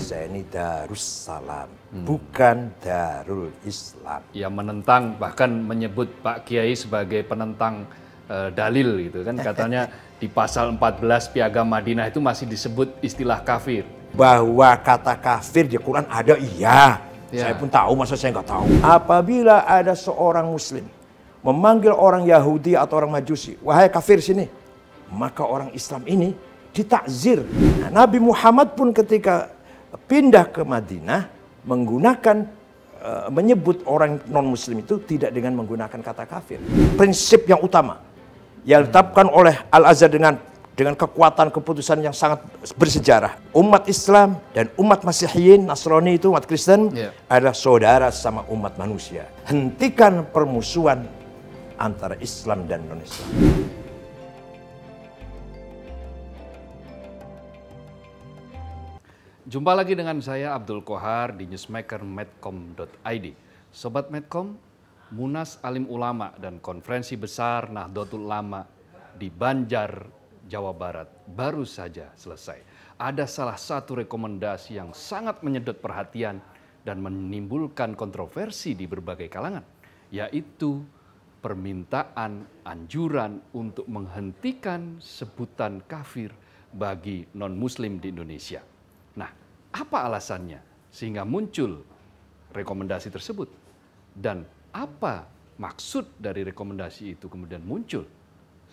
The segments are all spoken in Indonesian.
Indonesia ini Darussalam, hmm. bukan Darul Islam. Ya menentang bahkan menyebut Pak Kiai sebagai penentang e, dalil gitu kan katanya di pasal 14 Piagam Madinah itu masih disebut istilah kafir. Bahwa kata kafir di Quran ada iya. Ya. Saya pun tahu masa saya nggak tahu. Apabila ada seorang muslim memanggil orang Yahudi atau orang Majusi, wahai kafir sini, maka orang Islam ini ditakzir. Nah, Nabi Muhammad pun ketika pindah ke Madinah menggunakan eh, menyebut orang non-Muslim itu tidak dengan menggunakan kata kafir. Prinsip yang utama yang ditetapkan oleh Al Azhar dengan dengan kekuatan keputusan yang sangat bersejarah. Umat Islam dan umat Masihiyin, Nasrani itu umat Kristen yeah. adalah saudara sama umat manusia. Hentikan permusuhan antara Islam dan non-Islam. Jumpa lagi dengan saya Abdul Kohar di newsmaker medcom.id. Sobat Medcom, Munas Alim Ulama dan konferensi besar Nahdlatul Ulama di Banjar, Jawa Barat baru saja selesai. Ada salah satu rekomendasi yang sangat menyedot perhatian dan menimbulkan kontroversi di berbagai kalangan, yaitu permintaan anjuran untuk menghentikan sebutan kafir bagi non-muslim di Indonesia. Nah, apa alasannya sehingga muncul rekomendasi tersebut? Dan apa maksud dari rekomendasi itu kemudian muncul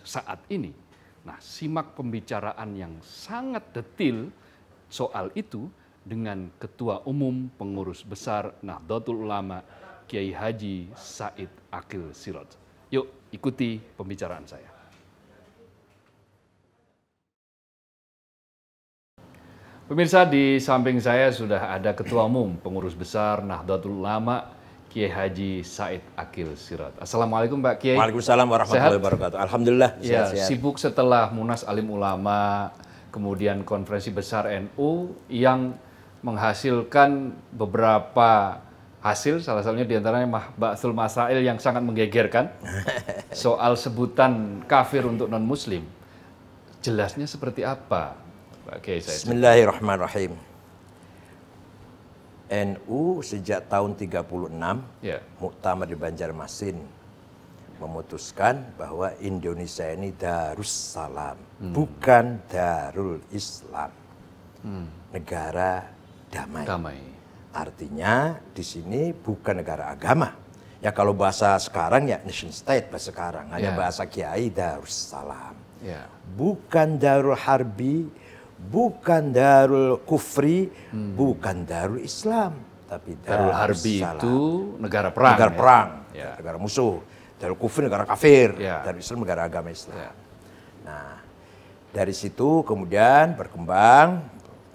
saat ini? Nah, simak pembicaraan yang sangat detil soal itu dengan Ketua Umum Pengurus Besar Nahdlatul Ulama Kiai Haji Said Akil Sirot. Yuk ikuti pembicaraan saya. Pemirsa di samping saya sudah ada Ketua Umum Pengurus Besar Nahdlatul Ulama Kiai Haji Said Akil Sirat. Assalamualaikum Pak Kiai. Waalaikumsalam warahmatullahi wabarakatuh. Alhamdulillah. Ya, sehat, sibuk setelah Munas Alim Ulama, kemudian konferensi besar NU yang menghasilkan beberapa hasil salah satunya diantaranya Mbak Ba'sul Masail yang sangat menggegerkan soal sebutan kafir untuk non muslim jelasnya seperti apa Okay, saya Bismillahirrahmanirrahim. NU sejak tahun 36 yeah. Muktamar di Banjarmasin memutuskan bahwa Indonesia ini Darussalam, hmm. bukan Darul Islam. Hmm. Negara damai. damai. Artinya di sini bukan negara agama. Ya kalau bahasa sekarang ya nation state bahasa sekarang, hanya yeah. bahasa kiai Darussalam. Yeah. Bukan Darul Harbi, bukan darul kufri, hmm. bukan darul Islam, tapi darul, darul harbi salam. itu negara perang. Negara ya? perang, ya. negara musuh. Darul kufri negara kafir, ya. darul Islam negara agama Islam. Ya. Nah, dari situ kemudian berkembang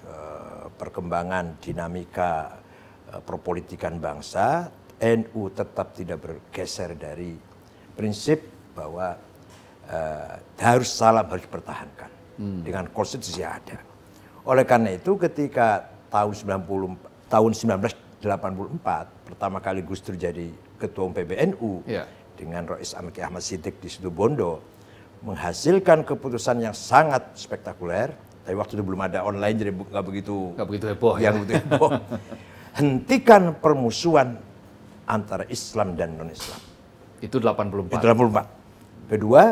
eh, perkembangan dinamika pro eh, perpolitikan bangsa, NU tetap tidak bergeser dari prinsip bahwa uh, eh, harus salam harus dipertahankan hmm. dengan konstitusi yang ada. Oleh karena itu ketika tahun 90 tahun 1984 pertama kali Gus Dur jadi ketua PBNU yeah. dengan Rois Amki Ahmad Siddiq di situ Bondo menghasilkan keputusan yang sangat spektakuler. Tapi waktu itu belum ada online jadi nggak begitu nggak begitu heboh yang ya. heboh. Hentikan permusuhan antara Islam dan non-Islam. Itu 84. Itu 84. Kedua,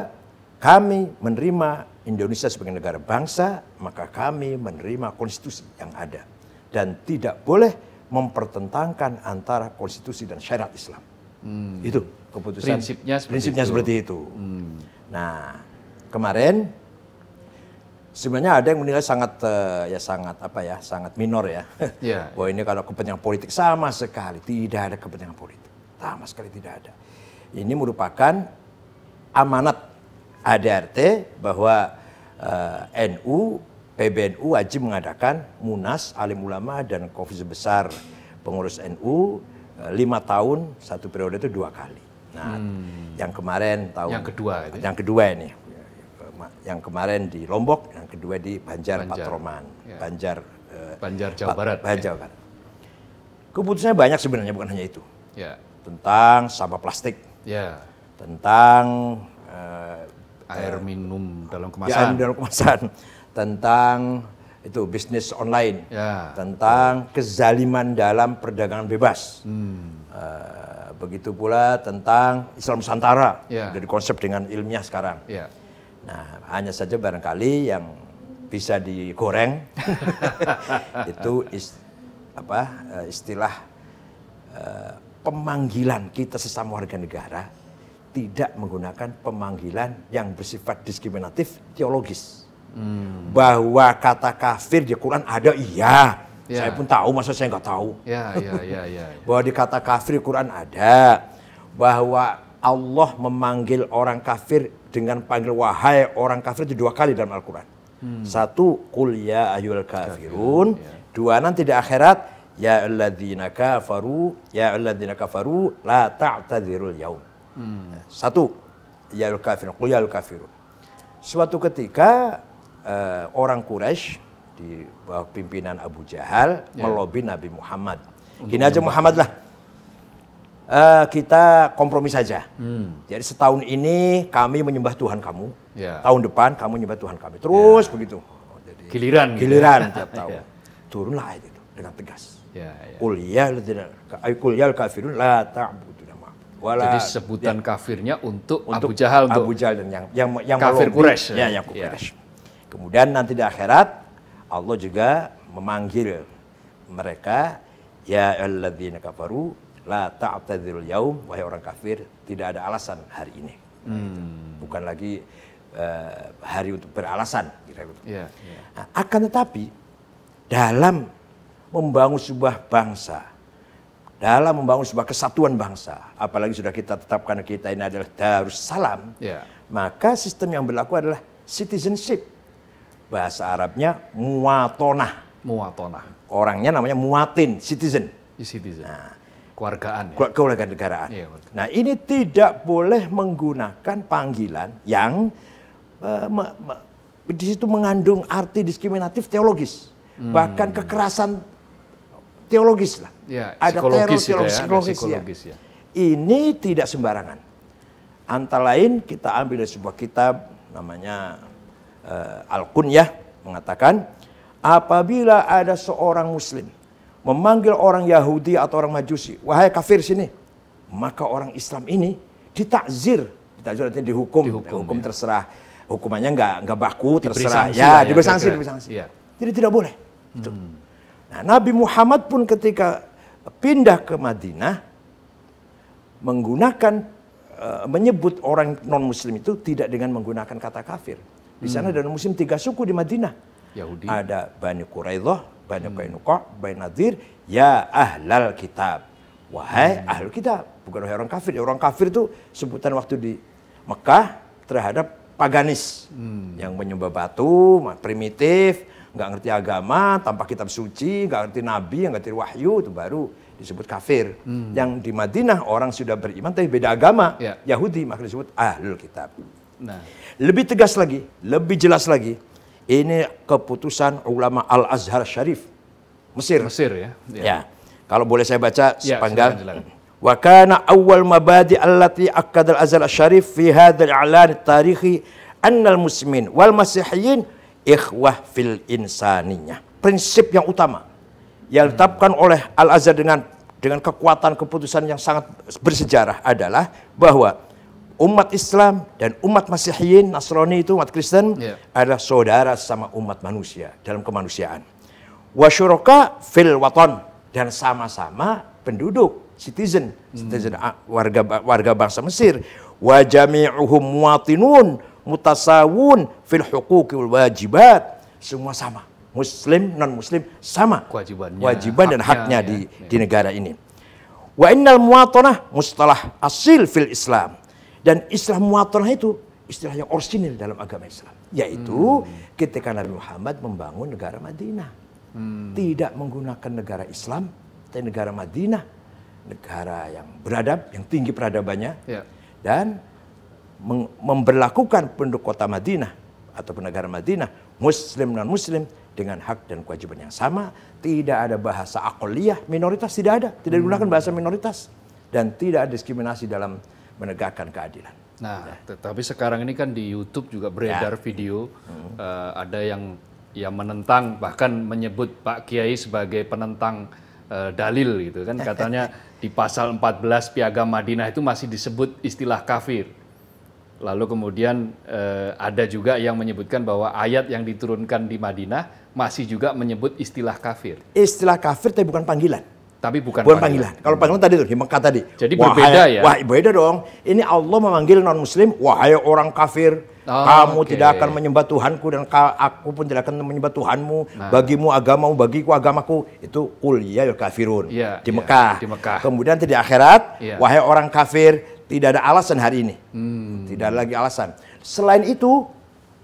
kami menerima Indonesia sebagai negara bangsa, maka kami menerima konstitusi yang ada dan tidak boleh mempertentangkan antara konstitusi dan syariat Islam. Hmm. Itu keputusan prinsipnya seperti prinsipnya itu. Seperti itu. Hmm. Nah, kemarin sebenarnya ada yang menilai sangat eh, ya sangat apa ya sangat minor ya yeah. bahwa ini kalau kepentingan politik sama sekali tidak ada kepentingan politik sama sekali tidak ada ini merupakan amanat ADRT bahwa uh, eh, NU, PBNU wajib mengadakan munas alim ulama dan konferensi besar pengurus NU uh, eh, lima tahun satu periode itu dua kali. Nah, hmm. yang kemarin tahun yang kedua, ini. Ya? yang kedua ini, yang kemarin di Lombok, yang kedua di Banjar, Banjar. Patroman, ya. Banjar, uh, Banjar Jawa Barat. Banjar Jawa Barat. Keputusannya banyak sebenarnya bukan hanya itu. Ya. Tentang sampah plastik. Ya. Tentang air eh, minum dalam ya, kemasan. Ya, dalam kemasan. Tentang itu bisnis online. Ya. Tentang kezaliman dalam perdagangan bebas. Hmm. Uh, begitu pula tentang Islam Nusantara ya. dari konsep dengan ilmiah sekarang. Ya. Nah, hanya saja barangkali yang bisa digoreng itu ist, apa eh, istilah uh, pemanggilan kita sesama warga negara tidak menggunakan pemanggilan yang bersifat diskriminatif teologis. Hmm. Bahwa kata kafir di Quran ada iya. Yeah. Saya pun tahu, masa saya nggak tahu. Ya, yeah, ya, ya, ya, ya. Bahwa di kata kafir di Quran ada. Bahwa Allah memanggil orang kafir dengan panggil wahai orang kafir itu dua kali dalam Al-Quran. Hmm. Satu, kul ya ayul kafirun. Ya. Dua, nanti di akhirat, ya alladzina kafaru, ya alladzina kafaru, la ta'tadirul yaum Hmm. Satu, ya kafirun, kafirun. Suatu ketika uh, orang Quraisy di bawah pimpinan Abu Jahal yeah. melobi Nabi Muhammad. Untuk Gini aja Muhammad lah. Uh, kita kompromi saja. Hmm. Jadi setahun ini kami menyembah Tuhan kamu. Yeah. Tahun depan kamu menyembah Tuhan kami. Terus yeah. begitu. Oh, jadi giliran. Gitu ya. Giliran gitu. tiap ya. tahun. yeah. Turunlah ayat itu dengan tegas. Yeah, yeah. Kuliah ya, ya. kafirun la ta'bud Wala, Jadi ya. sebutan ya, kafirnya untuk, untuk Abu Jahal untuk Abu Jahal dan yang yang yang kafir Quraisy. Ya, Ya. Kemudian nanti di akhirat Allah juga memanggil mereka ya alladzina kafaru la ta'tadzirul yaum wahai orang kafir tidak ada alasan hari ini. Hmm. Bukan lagi uh, hari untuk beralasan kira -kira. Gitu. Ya, ya. Nah, akan tetapi dalam membangun sebuah bangsa dalam membangun sebuah kesatuan bangsa, apalagi sudah kita tetapkan kita ini adalah Darussalam, yeah. maka sistem yang berlaku adalah citizenship. Bahasa Arabnya muatonah. Muatonah. Orangnya namanya muatin, citizen. Ya, citizen. Nah, kewargaan. Ya? Kewargaan negaraan. Yeah, iya, okay. nah, ini tidak boleh menggunakan panggilan yang uh, di situ mengandung arti diskriminatif teologis. Hmm. Bahkan kekerasan teologis lah. Ya, ada teror ya, teologis, ya, psikologis, ada psikologis ya. ya. Ini tidak sembarangan. Antara lain kita ambil dari sebuah kitab namanya uh, Al-Kunyah mengatakan apabila ada seorang muslim memanggil orang Yahudi atau orang Majusi, wahai kafir sini, maka orang Islam ini ditakzir, ditakzir artinya dihukum, dihukum, hukum ya. terserah. Hukumannya nggak nggak baku, terserah. ya, ya diberi sanksi, diberi sanksi. Ya. Jadi tidak boleh. Gitu. Hmm. Nah, Nabi Muhammad pun ketika pindah ke Madinah menggunakan eh, menyebut orang non muslim itu tidak dengan menggunakan kata kafir. Di sana hmm. ada non muslim tiga suku di Madinah. Yahudi. Ada Bani Quraidah, Bani hmm. Kainuqa, Bani Nadir, ya ahlal kitab. Wahai hmm. ahlul kitab, bukan orang kafir. Ya, orang kafir itu sebutan waktu di Mekah terhadap paganis hmm. yang menyembah batu, primitif, nggak ngerti agama, tanpa kitab suci, nggak ngerti nabi, nggak ngerti wahyu, itu baru disebut kafir. Hmm. Yang di Madinah orang sudah beriman tapi beda agama, yeah. Yahudi maka disebut ahlul kitab. Nah. Lebih tegas lagi, lebih jelas lagi, ini keputusan ulama Al Azhar Syarif, Mesir. Mesir ya. Ya. ya. Kalau boleh saya baca ya, sepenggal. Wa kana awal mabadi allati akad al Azhar Syarif fi hadha al-i'lan tarihi anna al-muslimin wal masihiyin ikhwah fil insaninya. Prinsip yang utama yang ditetapkan oleh Al-Azhar dengan dengan kekuatan keputusan yang sangat bersejarah adalah bahwa umat Islam dan umat Masihiyin, Nasrani itu umat Kristen yeah. adalah saudara sama umat manusia dalam kemanusiaan. Wasyuroka fil waton dan sama-sama penduduk, citizen, hmm. warga warga bangsa Mesir. Wa jami'uhum mutasawun fil hukuki wal wajibat. Semua sama. Muslim non muslim sama kewajibannya, kewajiban dan haknya, ya, di ya. di negara ini. Wa innal muwatanah mustalah asil fil Islam. Dan islam muwatanah itu istilah yang orsinil dalam agama Islam, yaitu hmm. ketika Nabi Muhammad membangun negara Madinah. Hmm. Tidak menggunakan negara Islam, tapi negara Madinah, negara yang beradab, yang tinggi peradabannya. ya. Dan memperlakukan penduduk kota Madinah atau negara Madinah, muslim dan muslim dengan hak dan kewajiban yang sama, tidak ada bahasa akoliah minoritas tidak ada, tidak hmm. digunakan bahasa minoritas dan tidak ada diskriminasi dalam menegakkan keadilan. Nah, ya. tetapi sekarang ini kan di YouTube juga beredar ya. video hmm. uh, ada yang yang menentang bahkan menyebut Pak Kiai sebagai penentang uh, dalil gitu kan katanya di pasal 14 Piagam Madinah itu masih disebut istilah kafir. Lalu kemudian eh, ada juga yang menyebutkan bahwa ayat yang diturunkan di Madinah masih juga menyebut istilah kafir. Istilah kafir tapi bukan panggilan. Tapi bukan, bukan panggilan. panggilan. Kalau panggilan tadi itu di Mekah tadi. Jadi wahai, berbeda ya. Wah, berbeda dong. Ini Allah memanggil non muslim, wahai orang kafir, Oh, kamu okay. tidak akan menyembah Tuhanku dan aku pun tidak akan menyembah Tuhanmu. Nah. Bagimu agamamu, bagiku agamaku. Itu kul ya kafirun yeah, di iya, Mekah. di Mekah. Kemudian di akhirat, yeah. wahai orang kafir, tidak ada alasan hari ini. Hmm. Tidak ada lagi alasan. Selain itu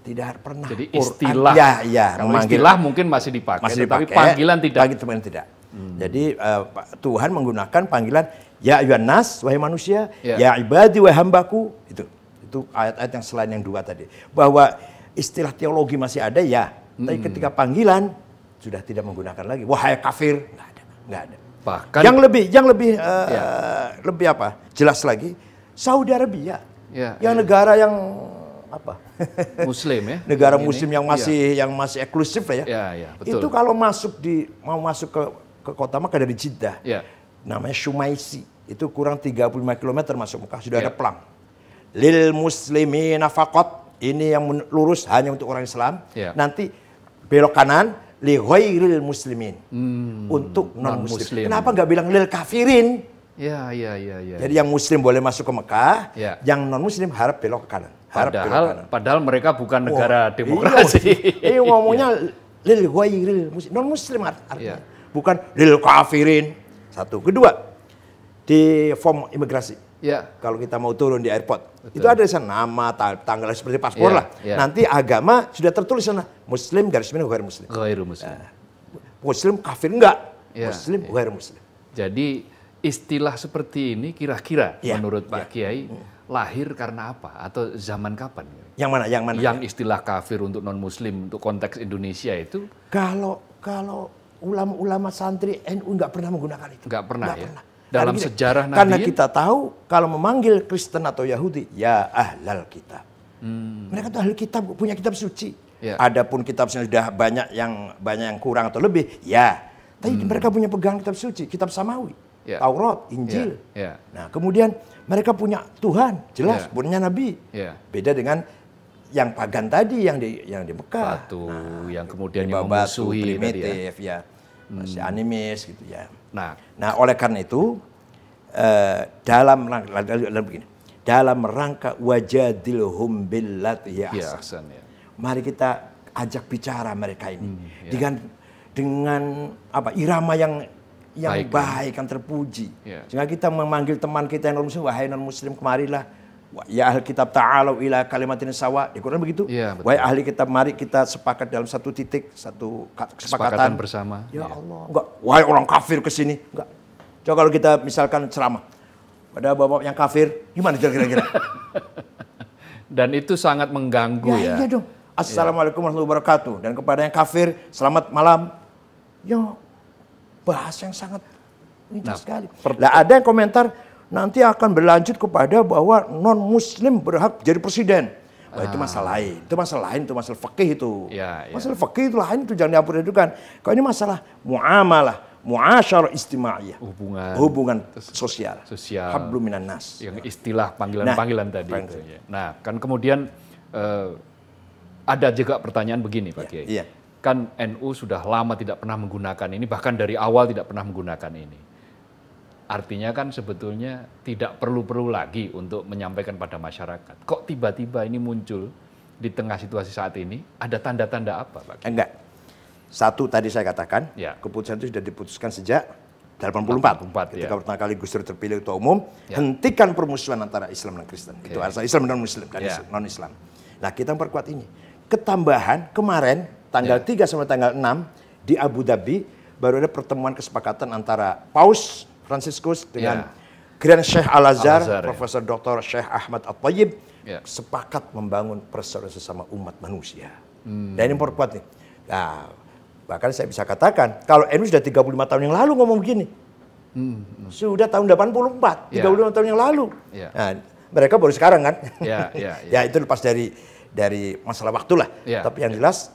tidak pernah Jadi istilah ya, ya memanggil, gitu. istilah mungkin masih dipakai, masih dipakai tapi panggilan tidak. Panggilan tidak. Hmm. Jadi uh, Tuhan menggunakan panggilan ya ayuhan wahai manusia, ya, ya ibadi wahai hambaku itu. Itu ayat-ayat yang selain yang dua tadi. Bahwa istilah teologi masih ada ya, hmm. tapi ketika panggilan sudah tidak menggunakan lagi wahai kafir, nggak ada, nggak ada. Bahkan yang lebih yang lebih uh, ya. lebih apa? Jelas lagi Saudi Arabia, ya, yang ya. negara yang apa? Muslim ya. negara yang Muslim yang ya. masih ya. yang masih eksklusif ya. ya, ya betul. Itu kalau masuk di mau masuk ke ke kota Mekah dari Jeddah, ya. namanya Shumaisi. Itu kurang 35 km masuk Mekah sudah ya. ada pelang. Lil muslimi nafakot ini yang lurus hanya untuk orang Islam. Ya. Nanti belok kanan lil muslimin hmm, untuk non muslim. Kenapa nggak bilang lil kafirin? Ya, ya, ya, ya. Jadi ya. yang muslim boleh masuk ke Mekah, ya. yang non muslim harap belok ke kanan. Harap padahal, belok kanan. padahal mereka bukan negara oh, demokrasi. Iya, iya ngomongnya ya. lil muslim, non muslim artinya. Ya. Bukan lil kafirin. Satu, kedua di form imigrasi. Ya. Kalau kita mau turun di airport, Betul. itu ada di sana nama, tanggal seperti paspor ya, lah. Ya. Nanti agama sudah tertulis sana. Muslim garis miring muslim. Ghair muslim. Nah, muslim kafir enggak. Ya, muslim ya. muslim. Jadi istilah seperti ini kira-kira ya. menurut Pak ya. Kiai hmm. lahir karena apa atau zaman kapan? Yang mana? Yang mana? Yang istilah kafir untuk non muslim untuk konteks Indonesia itu kalau kalau ulama-ulama santri NU nggak pernah menggunakan itu. Nggak pernah Gak ya. Pernah. Dalam karena sejarah nanti. Karena kita tahu kalau memanggil Kristen atau Yahudi, ya ahlal kita Hmm. Mereka tuh ahli kitab, punya kitab suci. Ya. Adapun kitabnya sudah banyak yang banyak yang kurang atau lebih, ya. Tapi hmm. mereka punya pegang kitab suci, kitab Samawi yeah. Taurat, Injil. Yeah. Yeah. Nah, kemudian mereka punya Tuhan, jelas yeah. punya nabi. Yeah. Beda dengan yang pagan tadi yang di yang di Mekah. Batu nah, yang kemudian yang memusuhi ya. primitif ya. ya. Masih hmm. animis gitu ya. Nah, nah oleh karena itu eh, dalam dalam begini. Dalam rangka wajadilhum billati ya ya, ya. Mari kita ajak bicara mereka ini. Hmm, ya. Dengan dengan apa irama yang yang baik, baik yang terpuji. Yeah. Sehingga kita memanggil teman kita yang non-muslim, wahai non-muslim kemarilah. Ya ahli kitab ta'alau ila kalimatin sawa. Ya Quran begitu. Yeah, ya, Wahai ahli kitab mari kita sepakat dalam satu titik, satu kesepakatan. kesepakatan bersama. Ya yeah. Allah. Enggak, wahai orang kafir ke sini. Enggak. Coba kalau kita misalkan ceramah. Pada bapak yang kafir, gimana kira-kira? Dan itu sangat mengganggu ya. ya. Iya dong. Ya. Assalamualaikum warahmatullahi wabarakatuh. Dan kepada yang kafir, selamat malam. Ya, bahasa yang sangat lincah nah, sekali. Nah, ada yang komentar nanti akan berlanjut kepada bahwa non muslim berhak jadi presiden. Wah, itu ah. masalah lain, itu masalah lain, itu masalah fakih itu. Ya, ya. Masalah fakih itu lain itu jangan diampun-ampunkan. Kalau ini masalah muamalah, muasyarah istimaiyah. Hubungan hubungan sosial. Sosial. Hablum minan nas. Yang istilah panggilan-panggilan nah, tadi itu. Ya. Nah, kan kemudian uh, ada juga pertanyaan begini Pak iya, Kiai. Ya, kan NU sudah lama tidak pernah menggunakan ini, bahkan dari awal tidak pernah menggunakan ini. Artinya kan sebetulnya tidak perlu-perlu lagi untuk menyampaikan pada masyarakat. Kok tiba-tiba ini muncul di tengah situasi saat ini? Ada tanda-tanda apa, Pak? Enggak. Satu tadi saya katakan, ya. keputusan itu sudah diputuskan sejak 84, 84 ketika ya. pertama kali Gus Dur terpilih ketua umum, ya. hentikan permusuhan antara Islam dan Kristen. Okay. Itu asal Islam dan Muslim dan ya. non Islam. Nah kita memperkuat ini. Ketambahan kemarin tanggal yeah. 3 sampai tanggal 6 di Abu Dhabi baru ada pertemuan kesepakatan antara Paus Franciscus dengan yeah. Grand Syekh Al-Azhar, Al, ya. Profesor ya. Dr. Sheikh Ahmad Al tayyib yeah. sepakat membangun persaudaraan sesama umat manusia. Hmm. Dan ini memperkuat nih. Nah, bahkan saya bisa katakan kalau NU sudah 35 tahun yang lalu ngomong begini. Hmm. hmm. Sudah tahun 84, yeah. 35 tahun yang lalu. Yeah. Nah, mereka baru sekarang kan. Yeah, yeah, yeah. ya itu lepas dari dari masalah waktulah lah. Ya, Tapi yang ya. jelas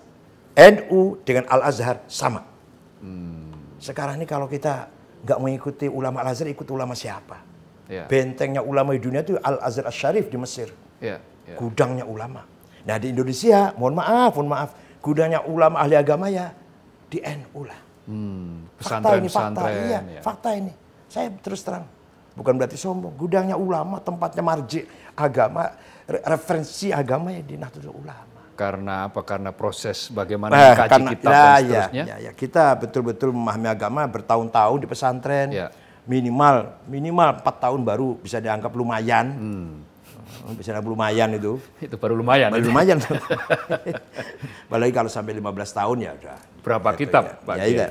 NU dengan Al-Azhar sama. Sekarang ini kalau kita nggak mengikuti ulama Al-Azhar, ikut ulama siapa? Yeah. Bentengnya ulama di dunia itu Al-Azhar Al Sharif di Mesir. Yeah. Yeah. Gudangnya ulama. Nah di Indonesia, mohon maaf, mohon maaf, gudangnya ulama ahli agama ya di NU lah. Hmm. fakta ini, fakta, pesantren, iya, ya. fakta ini. Saya terus terang, bukan berarti sombong. Gudangnya ulama, tempatnya marji agama, referensi agama ya di Nahdlatul Ulama karena apa karena proses bagaimana eh, kaji karena, kitab ya, dan ya, seterusnya ya, ya, kita betul-betul memahami agama bertahun-tahun di pesantren ya. minimal minimal empat tahun baru bisa dianggap lumayan hmm. bisa dianggap lumayan itu itu baru lumayan baru lumayan apalagi kalau sampai 15 tahun ya udah berapa gitu, kitab ya, Pak ya, ya. ya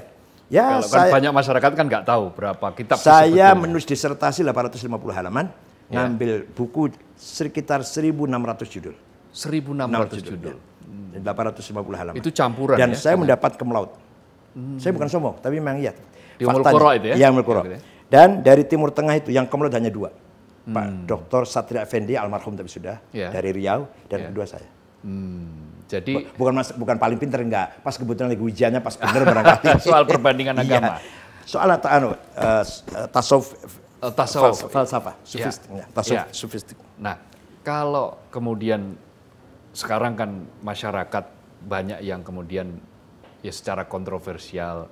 kalau kan saya, kan banyak masyarakat kan nggak tahu berapa kitab saya menulis disertasi 850 halaman ya. ngambil buku sekitar 1600 judul 1.600 judul. Hmm. 850 halaman. Itu campuran Dan ya, saya mendapat kemelaut. Hmm. Saya bukan sombong, tapi memang iya. Di Umul itu ya? Iya, Umul gitu ya. Dan dari Timur Tengah itu yang kemelaut hanya dua. Hmm. Pak Dr. Satria Effendi, almarhum tapi sudah, yeah. dari Riau, dan yeah. kedua saya. Hmm. Jadi bukan mas, bukan paling pinter enggak. Pas kebetulan lagi ujiannya pas benar berangkat Soal perbandingan iya. agama. Iya. Soal atau anu uh, tasawuf oh, tasawuf falsafah, iya. sufistik. Ya. Tasawuf ya. sufistik. Nah, kalau kemudian sekarang kan masyarakat banyak yang kemudian ya secara kontroversial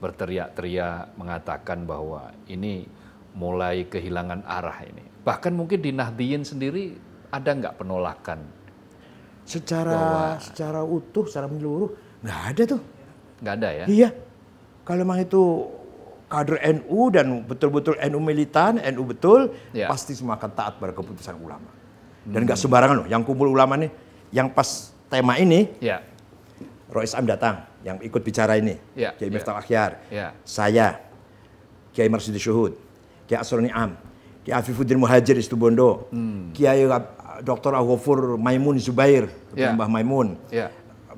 berteriak-teriak mengatakan bahwa ini mulai kehilangan arah ini. Bahkan mungkin di Nahdiyin sendiri ada nggak penolakan? Secara bahwa, secara utuh, secara menyeluruh nggak ada tuh. Nggak ada ya? Iya. Kalau memang itu kader NU dan betul-betul NU militan, NU betul, ya. pasti semua akan taat pada keputusan ulama. Dan nggak hmm. sembarangan loh, yang kumpul ulama nih yang pas tema ini, ya. Rois Am datang yang ikut bicara ini, ya. Kiai ya. Miftah Akhyar, ya. saya, Kiai Marsudi Syuhud, Kiai Asroni Am, Kiai Afifuddin Muhajir Istubondo, hmm. Kiai uh, Dr. Aghofur Maimun Zubair, Ketua ya. Mbah Maimun, ya.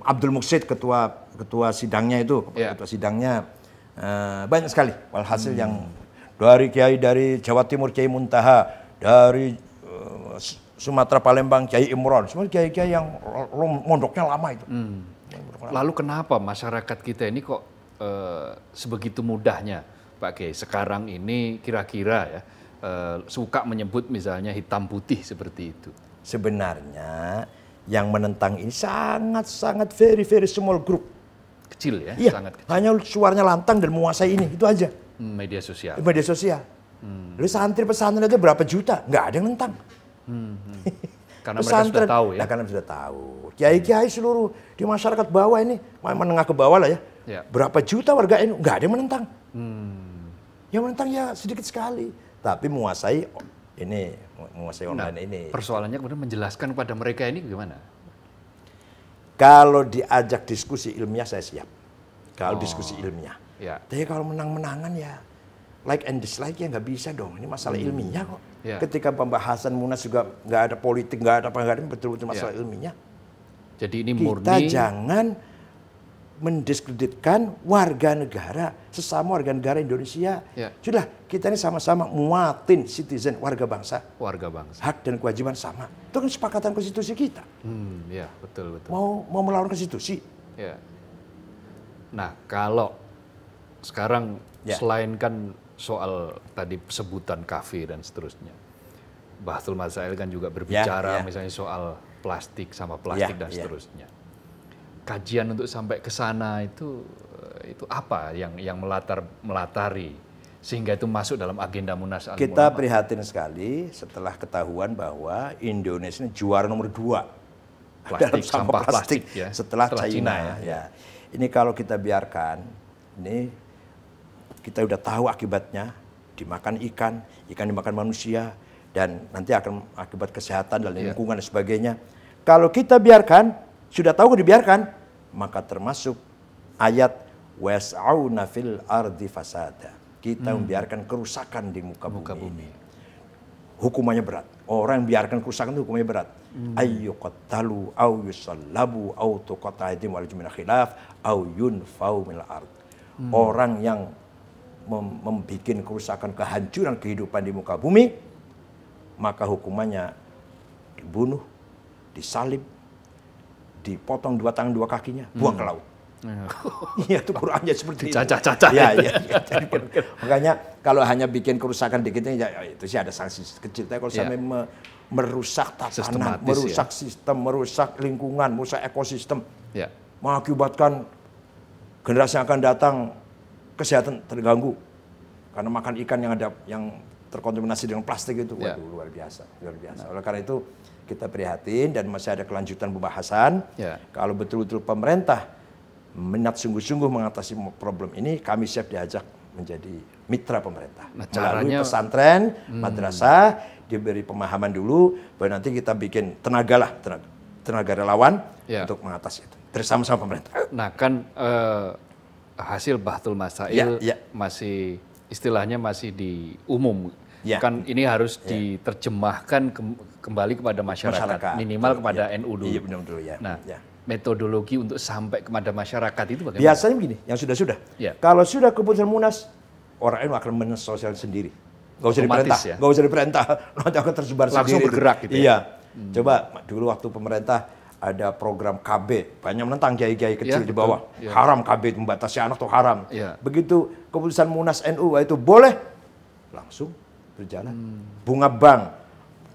Abdul Muksid ketua ketua sidangnya itu, ya. ketua sidangnya uh, banyak sekali. Walhasil hmm. yang dari Kiai dari Jawa Timur Kiai Muntaha, dari Sumatera Palembang Kiai Imron, semua kiai-kiai yang mondoknya lama itu. Hmm. Lalu kenapa masyarakat kita ini kok e, sebegitu mudahnya Pak Kiai sekarang ini kira-kira ya e, suka menyebut misalnya hitam putih seperti itu? Sebenarnya yang menentang ini sangat-sangat very very small group. Kecil ya, iya, sangat kecil. Hanya suaranya lantang dan menguasai ini, itu aja. Hmm, media sosial. Media sosial. Hmm. Lalu santri pesantren aja berapa juta, nggak ada yang nentang. Hmm, hmm. Karena pesantren, mereka sudah tahu ya. Nah, karena sudah tahu. Kiai-kiai seluruh di masyarakat bawah ini, menengah ke bawah lah ya. ya. Berapa juta warga ini, Enggak ada yang menentang. Hmm. Yang menentang ya sedikit sekali, tapi menguasai ini menguasai nah, online nah, ini. Persoalannya kemudian menjelaskan kepada mereka ini gimana? Kalau diajak diskusi ilmiah saya siap. Kalau oh. diskusi ilmiah. Ya. Tapi kalau menang-menangan ya like and dislike ya nggak bisa dong. Ini masalah hmm. ilmiah kok. Yeah. Ketika pembahasan munas juga nggak ada politik, nggak ada apa nggak ada betul-betul masalah yeah. ilmiah. Jadi ini murni. Kita jangan mendiskreditkan warga negara sesama warga negara Indonesia. yeah. Sudah kita ini sama-sama muatin citizen warga bangsa. Warga bangsa. Hak dan kewajiban sama. Itu kan kesepakatan konstitusi kita. Hmm, ya betul betul. Mau mau melawan konstitusi. yeah. Nah kalau sekarang yeah. selain kan soal tadi sebutan kafe dan seterusnya. Bahtul Masail kan juga ya, berbicara yeah, yeah. misalnya soal plastik sama plastik yeah, dan ya. seterusnya. Kajian untuk sampai ke sana itu eh, itu apa yang yang melatar melatari sehingga itu masuk dalam agenda Munas Al Kita prihatin sekali setelah ketahuan bahwa Indonesia ini juara nomor dua plastik, dalam sampah, sampah plastik, plastik ya. setelah, setelah China, China ya. ya. Ini kalau kita biarkan ini kita sudah tahu akibatnya dimakan ikan, ikan dimakan manusia dan nanti akan akibat kesehatan dan iya. lingkungan dan sebagainya. Kalau kita biarkan, sudah tahu dibiarkan, maka termasuk ayat was'auna fil ardi fasada. Kita hmm. membiarkan kerusakan di muka, muka bumi. bumi. Hukumannya berat. Orang yang biarkan kerusakan itu hukumannya berat. Hmm. Ayyuqattalu au yusallabu au tuqata'adim wal khilaf au yunfau mil ard. Hmm. Orang yang mem membuat kerusakan kehancuran kehidupan di muka bumi, maka hukumannya dibunuh, disalib, dipotong dua tangan dua kakinya, hmm. buang ke laut. Ya. Iya, itu Qurannya seperti Caca -caca Caca-caca. Ya, ya, ya. Kan, makanya kalau hanya bikin kerusakan dikitnya, ya, itu sih ada sanksi kecil. Tapi kalau ya. sampai me merusak tatanan, iya. merusak ya. sistem, merusak lingkungan, merusak ekosistem, ya. mengakibatkan generasi yang akan datang kesehatan terganggu karena makan ikan yang ada yang terkontaminasi dengan plastik itu ya. waduh yeah. luar biasa luar biasa oleh karena itu kita prihatin dan masih ada kelanjutan pembahasan yeah. kalau betul-betul pemerintah menat sungguh-sungguh mengatasi problem ini kami siap diajak menjadi mitra pemerintah nah, caranya, melalui pesantren hmm. madrasah diberi pemahaman dulu baru nanti kita bikin tenaga lah tenaga, tenaga relawan yeah. untuk mengatasi itu bersama-sama pemerintah nah kan uh hasil Bahtul Masail ya, ya. masih istilahnya masih di umum. Ya. Kan ini harus ya. diterjemahkan ke, kembali kepada masyarakat, masyarakat. minimal betul, kepada ya. NU dulu. Iya benar -benar, ya. Nah, ya. metodologi untuk sampai kepada masyarakat itu bagaimana? Biasanya begini, yang sudah-sudah. Ya. Kalau sudah keputusan Munas, orang NU akan mensosialisasi sendiri. Gak ya. usah diperintah, ya? gak usah diperintah. Nanti akan tersebar Langsung sendiri. Langsung bergerak gitu ya. Iya. Hmm. Coba dulu waktu pemerintah ada program KB banyak menentang kiai-kiai kecil ya, di bawah ya. haram KB membatasi anak tuh haram ya. begitu keputusan Munas NU itu boleh langsung berjalan hmm. bunga bank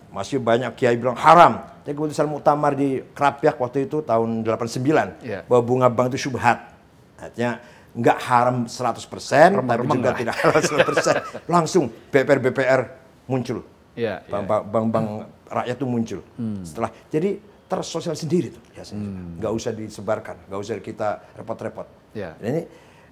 masih banyak kiai bilang haram tapi keputusan muktamar di Kerapiah waktu itu tahun 89 ya. bahwa bunga bank itu syubhat artinya nggak haram 100% -rem tapi juga tidak haram 100% langsung BPR BPR muncul ya, bang ya. bang bang, bang hmm. rakyat itu muncul hmm. setelah jadi tersosial sendiri tuh biasanya. Hmm. Gak usah disebarkan, nggak usah kita repot-repot. Yeah. Ini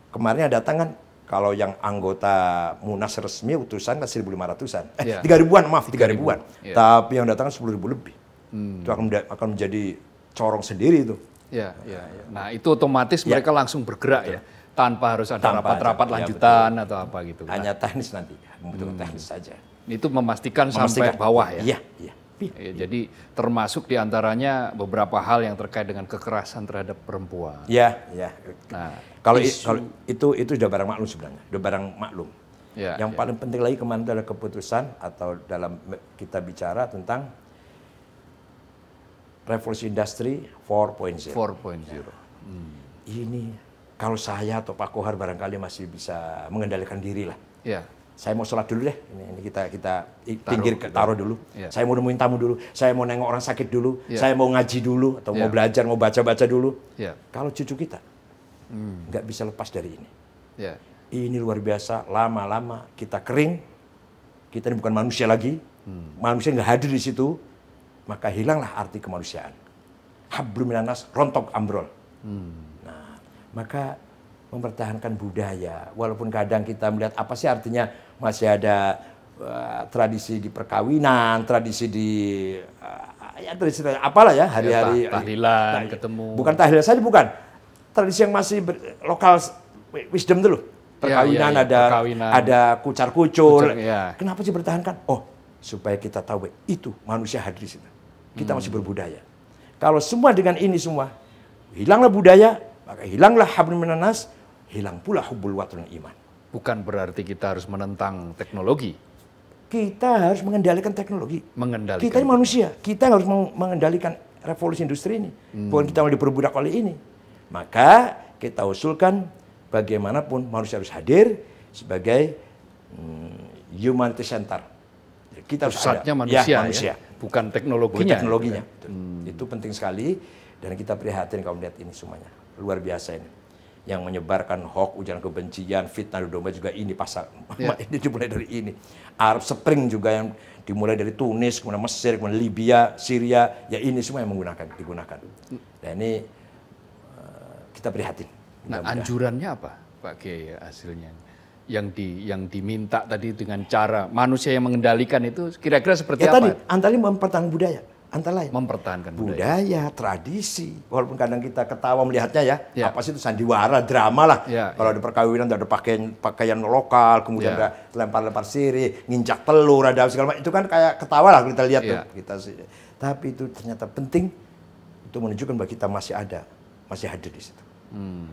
kemarin ada datang kan kalau yang anggota Munas resmi utusan kan 1.500-an. Eh, yeah. 3000 ribuan, maaf, tiga ribuan. Yeah. Tapi yang datang kan ribu lebih. Hmm. Itu akan akan menjadi corong sendiri itu. Ya, nah, ya, ya. Nah, itu otomatis ya. mereka langsung bergerak ya, betul. ya tanpa harus ada rapat-rapat ya, lanjutan ya, atau apa gitu. Hanya teknis nanti, membutuhkan hmm. teknis saja. Itu memastikan, memastikan sampai bawah ya. Iya, iya. Ya, jadi termasuk diantaranya beberapa hal yang terkait dengan kekerasan terhadap perempuan. Ya, ya. Nah, kalau, isu, kalau itu itu sudah barang maklum sebenarnya, sudah barang maklum. Ya, yang ya. paling penting lagi kemarin adalah keputusan atau dalam kita bicara tentang revolusi industri 4.0. 4.0. Hmm. Ini kalau saya atau Pak Kohar barangkali masih bisa mengendalikan diri lah. Ya saya mau sholat dulu deh. Ini, ini kita kita pinggir taruh, taruh dulu. Ya. Saya mau nemuin tamu dulu. Saya mau nengok orang sakit dulu. Ya. Saya mau ngaji dulu atau ya. mau iya. belajar, mau baca-baca dulu. Ya. Kalau cucu kita hmm. nggak hmm. bisa lepas dari ini. Ya. Ini luar biasa. Lama-lama kita kering. Kita ini bukan manusia lagi. Hmm. Manusia nggak hadir di situ. Maka hilanglah arti kemanusiaan. Hablum minanas rontok ambrol. Hmm. Nah, maka mempertahankan budaya walaupun kadang kita melihat apa sih artinya masih ada uh, tradisi di perkawinan, tradisi di uh, ya tradisi apalah ya hari-hari ya, tahlilan nah, iya. ketemu. Bukan tahlilan saja bukan. Tradisi yang masih ber, lokal wisdom dulu. Ya, perkawinan ya, ya, ya. ada perkawinan. ada kucar-kucul. Kucar, ya. Kenapa sih bertahankan? Oh, supaya kita tahu itu manusia hadir di situ. Kita hmm. masih berbudaya. Kalau semua dengan ini semua hilanglah budaya, maka hilanglah hablum nas hilang pula hubul watun iman bukan berarti kita harus menentang teknologi. Kita harus mengendalikan teknologi. Mengendalikan. Kita ini manusia, kita harus mengendalikan revolusi industri ini. Hmm. Bukan kita mau diperbudak oleh ini. Maka kita usulkan bagaimanapun manusia harus hadir sebagai hmm, humanity center. Ya, kita harus Pusatnya ada. Ya, manusia, ya, manusia. Ya? bukan teknologinya. Bukan teknologinya. Ya? Hmm. Itu penting sekali dan kita prihatin kalau melihat ini semuanya. Luar biasa ini yang menyebarkan hoax, ujaran kebencian, fitnah di domba juga ini pasal. Yeah. ini dimulai dari ini. Arab Spring juga yang dimulai dari Tunis, kemudian Mesir, kemudian Libya, Syria, ya ini semua yang menggunakan digunakan. Dan ini eh, kita prihatin. Nah, anjurannya apa, Pak Kiai hasilnya? Yang di yang diminta tadi dengan cara manusia yang mengendalikan itu kira-kira seperti ya, apa? tadi antara mempertahankan budaya antara lain mempertahankan budaya, budaya tradisi. Walaupun kadang kita ketawa melihatnya ya, ya. apa sih itu sandiwara, drama lah. Ya, ya. Kalau ya. ada perkawinan ada pakaian pakaian lokal, kemudian ya. ada lempar-lempar sirih, nginjak telur, ada segala macam. Itu kan kayak ketawa lah kita lihat ya. tuh kita Tapi itu ternyata penting itu menunjukkan bahwa kita masih ada, masih hadir di situ. Hmm.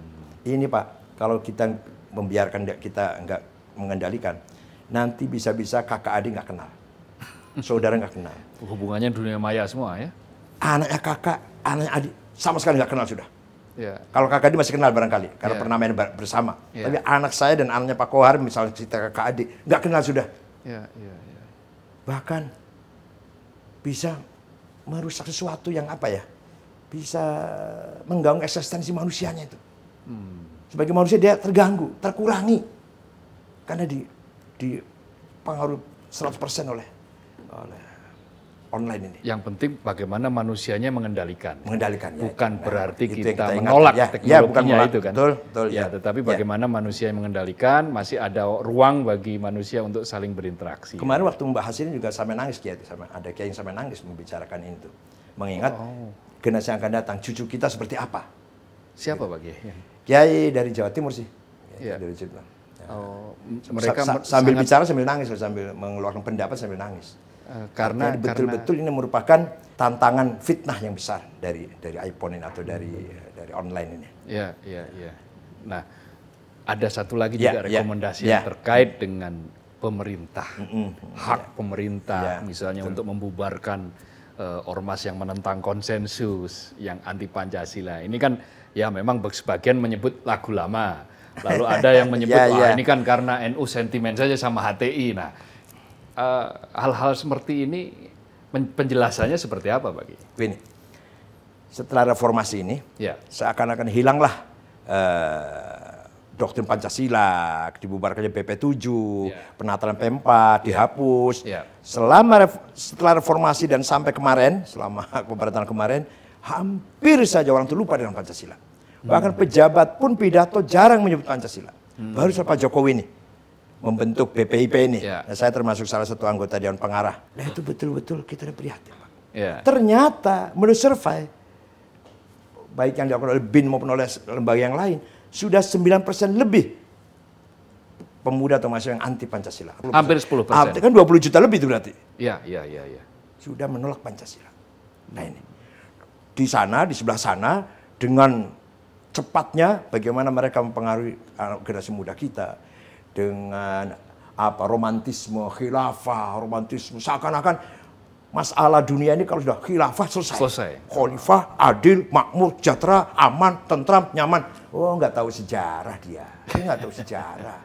Ini Pak, kalau kita membiarkan kita nggak mengendalikan, nanti bisa-bisa kakak adik nggak kenal saudara nggak kenal. Hubungannya dunia maya semua ya? Anaknya kakak, anaknya adik, sama sekali nggak kenal sudah. Yeah. Kalau kakak adik masih kenal barangkali, karena yeah. pernah main bersama. Yeah. Tapi anak saya dan anaknya Pak Kohar, misalnya cerita kakak adik, nggak kenal sudah. Yeah, yeah, yeah. Bahkan bisa merusak sesuatu yang apa ya? Bisa mengganggu eksistensi manusianya itu. Hmm. Sebagai manusia dia terganggu, terkurangi. Karena di, di pengaruh 100% oleh oleh online ini. Yang penting bagaimana manusianya mengendalikan. Mengendalikan. Ya. bukan ya, berarti kita, kita menolak ya, teknologinya ya, bukan menolak, itu kan. Betul, betul. Ya, ya. tetapi ya. bagaimana manusia yang mengendalikan, masih ada ruang bagi manusia untuk saling berinteraksi. Kemarin ya. waktu membahas ini juga sampai nangis Kiai, sama ada Kiai yang sampai nangis membicarakan itu, Mengingat oh. generasi yang akan datang, cucu kita seperti apa? Siapa bagi gitu. ya. Kiai? dari Jawa Timur sih. Ya. Dari Jawa Timur. Ya. Oh, mereka sambil sangat... bicara sambil nangis sambil mengeluarkan pendapat sambil nangis. Eh, karena betul-betul ini merupakan tantangan fitnah yang besar dari dari iPhone ini atau dari dari online ini. Iya, iya, iya. Nah, ada satu lagi ya, juga iya, rekomendasi ya, yang ya. terkait dengan pemerintah. Mm -hmm. Hak ya. pemerintah ya, misalnya betul. untuk membubarkan uh, ormas yang menentang konsensus, yang anti Pancasila. Ini kan ya memang sebagian menyebut lagu lama. Lalu ada yang menyebut ya, wah iya. ini kan karena NU sentimen saja sama HTI. Nah, Eh, hal-hal uh, seperti ini penjelasannya seperti apa bagi? Ini setelah reformasi ini ya. seakan-akan hilanglah uh, doktrin Pancasila, dibubarkannya PP7, ya. penataran P4 dihapus. Ya. Selama setelah reformasi dan sampai kemarin, selama pemerintahan kemarin, hampir saja orang itu lupa dengan Pancasila. Bahkan hmm. pejabat pun pidato jarang menyebut Pancasila. Hmm. Baru Pak Jokowi ini membentuk BPIP ini. Ya. Nah, saya termasuk salah satu anggota Dewan Pengarah. Nah itu betul-betul kita prihatin. Pak. Ya. Ternyata menurut survei, baik yang dilakukan oleh BIN maupun oleh lembaga yang lain, sudah 9% lebih pemuda atau masyarakat yang anti Pancasila. Hampir 10 persen. Kan 20 juta lebih itu berarti. Iya, iya, iya. Ya. Sudah menolak Pancasila. Nah ini. Di sana, di sebelah sana, dengan cepatnya bagaimana mereka mempengaruhi uh, generasi muda kita dengan apa romantisme khilafah, romantisme seakan-akan masalah dunia ini kalau sudah khilafah selesai. Selesai. Khalifah adil, makmur, sejahtera, aman, tentram, nyaman. Oh, nggak tahu sejarah dia. Dia nggak tahu sejarah.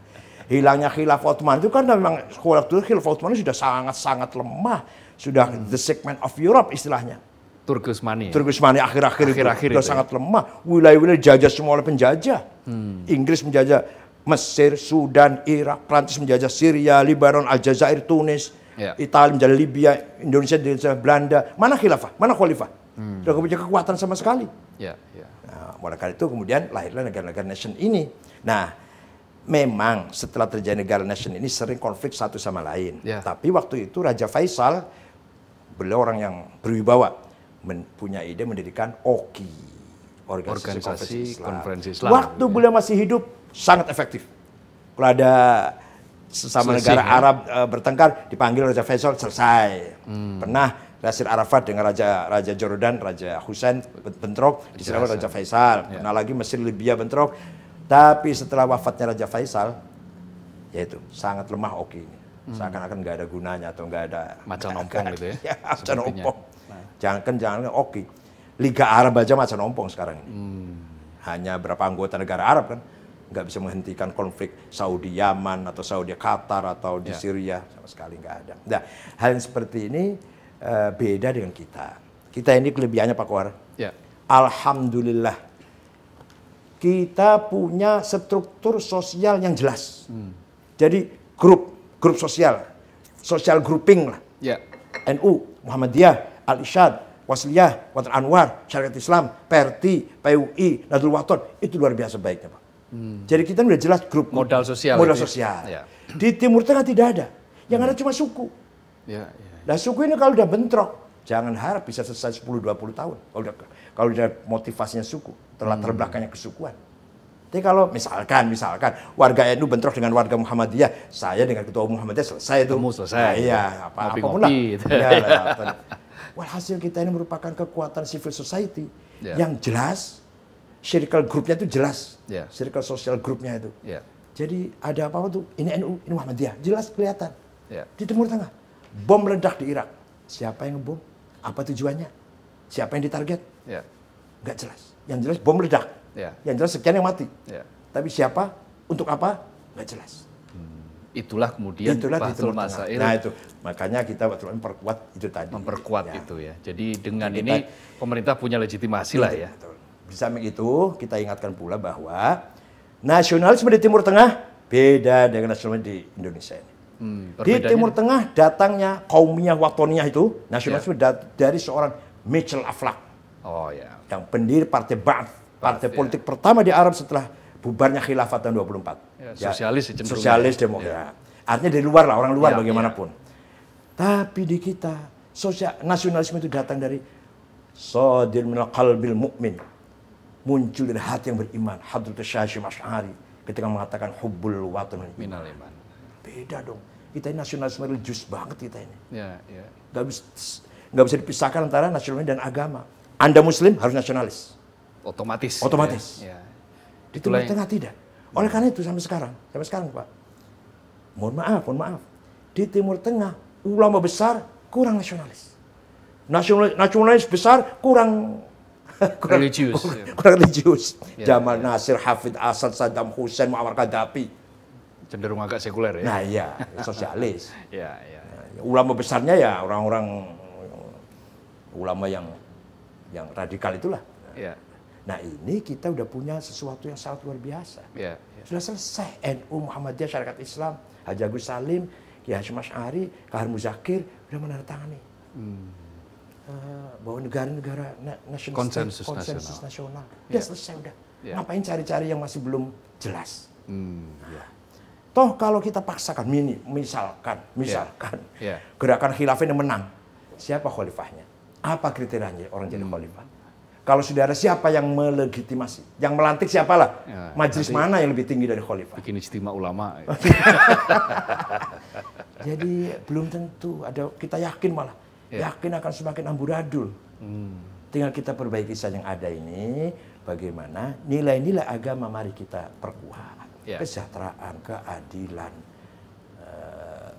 Hilangnya khilafah ottoman itu kan memang khilafah Ottoman sudah sangat-sangat lemah. Sudah hmm. the segment of Europe istilahnya. Turkismani. Turkismani akhir-akhir itu, akhir -akhir itu, itu ya. sangat ya? lemah. Wilayah-wilayah jajah semua oleh penjajah. Hmm. Inggris menjajah Mesir, Sudan, Irak, Prancis menjajah Syria, Lebanon, Aljazair, Tunis, yeah. Italia menjajah Libya, Indonesia menjajah Belanda. Mana khilafah? Mana khalifah? Hmm. Tidak punya kekuatan sama sekali. Yeah, yeah. Nah, mulai itu kemudian lahirlah negara-negara nation ini. Nah, memang setelah terjadi negara nation ini sering konflik satu sama lain. Yeah. Tapi waktu itu Raja Faisal beliau orang yang berwibawa punya ide mendirikan OKI organisasi, organisasi konferensi Islam. Konferensi Islam. Waktu ya. beliau masih hidup sangat efektif. Kalau ada sesama Selesai, negara ya? Arab e, bertengkar dipanggil Raja Faisal selesai. Hmm. Pernah Rasir Arafat dengan Raja Raja Jordan, Raja Hussein bentrok, diserang Raja Faisal. Ya. Pernah lagi Mesir Libya bentrok. Tapi setelah wafatnya Raja Faisal, yaitu sangat lemah Oki ini. Hmm. Seakan-akan nggak ada gunanya atau nggak ada macan ompong gitu ya. ya macan ompong. Nah. Jangan kan jangan kan Oki. Liga Arab aja macan ompong sekarang ini. Hmm. Hanya berapa anggota negara Arab kan? nggak bisa menghentikan konflik Saudi Yaman atau Saudi Qatar atau di ya. Syria sama sekali nggak ada. Nah, hal yang seperti ini uh, beda dengan kita. Kita ini kelebihannya Pak Kuar. Ya. Alhamdulillah kita punya struktur sosial yang jelas. Hmm. Jadi grup grup sosial, sosial grouping lah. Ya. NU, Muhammadiyah, Al Isyad, Wasliyah, Watan Anwar, Syarikat Islam, Perti, PUI, Nadul Waton, itu luar biasa baiknya Pak. Hmm. Jadi kita sudah jelas grup modal sosial. Modal ya? sosial. Ya. Di Timur Tengah tidak ada. Yang hmm. ada cuma suku. Ya, ya, ya. Nah suku ini kalau udah bentrok, jangan harap bisa selesai 10-20 tahun. Kalau udah, kalau udah motivasinya suku, terlalu hmm. terbelakangnya kesukuan. Tapi kalau misalkan, misalkan warga NU bentrok dengan warga Muhammadiyah, saya dengan ketua Muhammadiyah selesai itu. Temu selesai. Nah, iya, gitu. apa, ngopi, apapun lah. Gitu. Ya, lah Walhasil kita ini merupakan kekuatan civil society ya. yang jelas, circle grupnya itu jelas. Yeah. Circle sosial grupnya itu. Yeah. Jadi ada apa-apa tuh, ini NU, ini Muhammadiyah, jelas kelihatan. Yeah. Di Timur Tengah, bom meledak di Irak. Siapa yang ngebom? Apa tujuannya? Siapa yang ditarget? Yeah. Nggak jelas. Yang jelas bom meledak. Yeah. Yang jelas sekian yang mati. Yeah. Tapi siapa, untuk apa, nggak jelas. Hmm. Itulah kemudian Itulah di Timur Tengah. Nah itu, makanya kita betul memperkuat itu tadi. Memperkuat ya. itu ya. Jadi dengan Jadi ini pemerintah punya legitimasi lah ya. Betul. Di samping itu, kita ingatkan pula bahwa nasionalisme di Timur Tengah beda dengan nasionalisme di Indonesia ini. Hmm, di Timur Tengah datangnya kaumnya Watoniah itu nasionalisme yeah. da dari seorang Mitchell Aflaq. Oh ya. Yeah. Yang pendiri Partai Ba'ath, partai yeah. politik pertama di Arab setelah bubarnya Khilafat tahun 24. Ya, sosialis ya, Sosialis demokrat. Yeah. Artinya dari luar lah, orang luar yeah, ya. bagaimanapun. Yeah. Tapi di kita sosial nasionalisme itu datang dari sadir minal qalbil mukmin muncul dari hati yang beriman. Hadrat Syahsyim Ash'ari ketika mengatakan hubbul watan minal iman. Beda dong. Kita ini nasionalisme religius banget kita ini. Ya, ya. Gak bisa, gak bisa dipisahkan antara nasionalisme dan agama. Anda muslim harus nasionalis. Otomatis. Otomatis. Ya, ya. Di tengah-tengah tidak. Oleh karena itu sampai sekarang, sampai sekarang Pak. Mohon maaf, mohon maaf. Di Timur Tengah ulama besar kurang nasionalis. Nasionalis, nasionalis besar kurang kurang religius. Kurang, ya. religius. Yeah, Jamal yeah. Nasir, Hafid Asad, Saddam Hussein, Muammar Gaddafi. Cenderung agak sekuler ya. Nah, iya, sosialis. Iya, yeah. Nah, ya, ulama besarnya ya orang-orang ulama yang yang radikal itulah. Yeah. Nah, ini kita udah punya sesuatu yang sangat luar biasa. Ya, sudah selesai NU Muhammadiyah Syarikat Islam, Haji Agus Salim, Kiai Hasyim Asy'ari, Kahar Muzakir sudah menandatangani. Hmm uh, bahwa negara-negara na konsensus, nasional. nasional. Yeah. ya selesai udah. Yeah. Ngapain cari-cari yang masih belum jelas? Mm, yeah. Toh kalau kita paksakan mini, misalkan, ya. misalkan yeah. Yeah. gerakan khilafah yang menang, siapa khalifahnya? Apa kriterianya orang jadi mm. khalifah? Kalau sudah ada siapa yang melegitimasi, yang melantik siapalah? yeah, Majelis mana yang lebih tinggi dari khalifah? Bikin istimewa ulama. Ya. Jadi belum tentu ada kita yakin malah yeah. yakin akan semakin amburadul. Hmm. Tinggal kita perbaiki saja yang ada ini, bagaimana nilai-nilai agama mari kita perkuat. Yeah. Kesejahteraan, keadilan, eh,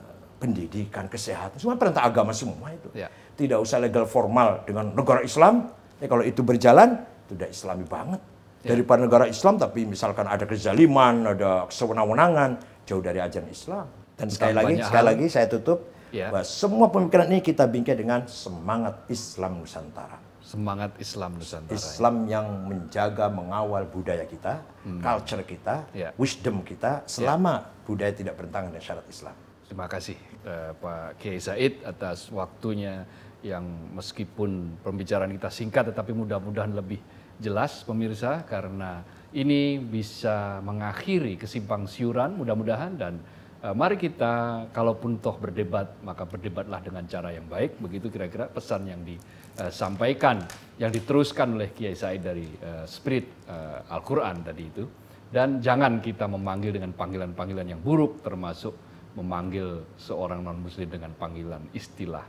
pendidikan, kesehatan, semua perintah agama semua itu. Yeah. Tidak usah legal formal dengan negara Islam, ya kalau itu berjalan, itu islami banget. Yeah. Daripada negara Islam tapi misalkan ada kezaliman, ada kesewenang-wenangan, jauh dari ajaran Islam. Dan sekali lagi, sekali lagi saya tutup, yeah. bahwa semua pemikiran ini kita bingkai dengan semangat Islam Nusantara. Semangat Islam Nusantara. Islam yang menjaga, mengawal budaya kita, hmm. culture kita, yeah. wisdom kita, ya. selama yeah. budaya tidak bertentangan dengan syarat Islam. Terima kasih eh, Pak Kiai Said atas waktunya yang meskipun pembicaraan kita singkat tetapi mudah-mudahan lebih jelas pemirsa karena ini bisa mengakhiri kesimpang siuran mudah-mudahan dan Eh, mari kita kalaupun toh berdebat maka berdebatlah dengan cara yang baik begitu kira-kira pesan yang disampaikan yang diteruskan oleh Kiai Said dari uh, spirit uh, Al-Qur'an tadi itu dan jangan kita memanggil dengan panggilan-panggilan yang buruk termasuk memanggil seorang non muslim dengan panggilan istilah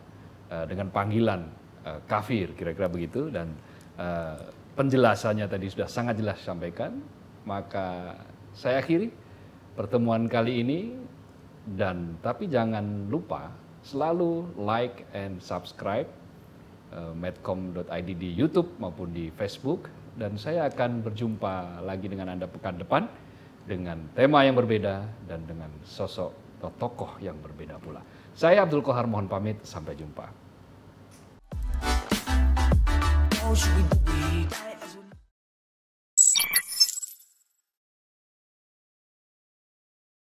uh, dengan panggilan uh, kafir kira-kira begitu dan uh, penjelasannya tadi sudah sangat jelas sampaikan. maka saya akhiri pertemuan kali ini dan tapi jangan lupa selalu like and subscribe uh, medcom.id di YouTube maupun di Facebook dan saya akan berjumpa lagi dengan Anda pekan depan dengan tema yang berbeda dan dengan sosok atau tokoh yang berbeda pula. Saya Abdul Kohar mohon pamit sampai jumpa.